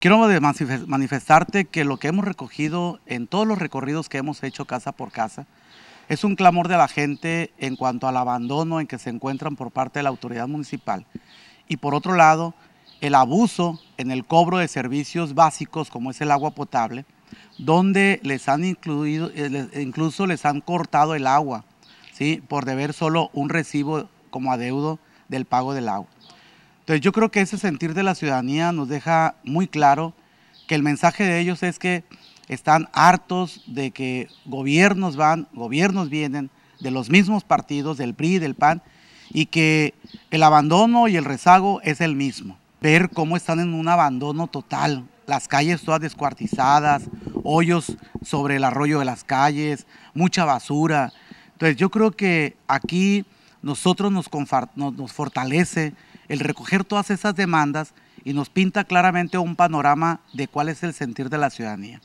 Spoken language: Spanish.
Quiero manifestarte que lo que hemos recogido en todos los recorridos que hemos hecho casa por casa es un clamor de la gente en cuanto al abandono en que se encuentran por parte de la autoridad municipal y por otro lado el abuso en el cobro de servicios básicos como es el agua potable, donde les han incluido, eh, incluso les han cortado el agua ¿sí? por deber solo un recibo como adeudo del pago del agua. Entonces yo creo que ese sentir de la ciudadanía nos deja muy claro que el mensaje de ellos es que están hartos de que gobiernos van, gobiernos vienen, de los mismos partidos, del PRI, del PAN, y que el abandono y el rezago es el mismo. Ver cómo están en un abandono total, las calles todas descuartizadas, hoyos sobre el arroyo de las calles, mucha basura. Entonces yo creo que aquí nosotros nos, fortalece el recoger todas esas demandas y nos pinta claramente un panorama de cuál es el sentir de la ciudadanía.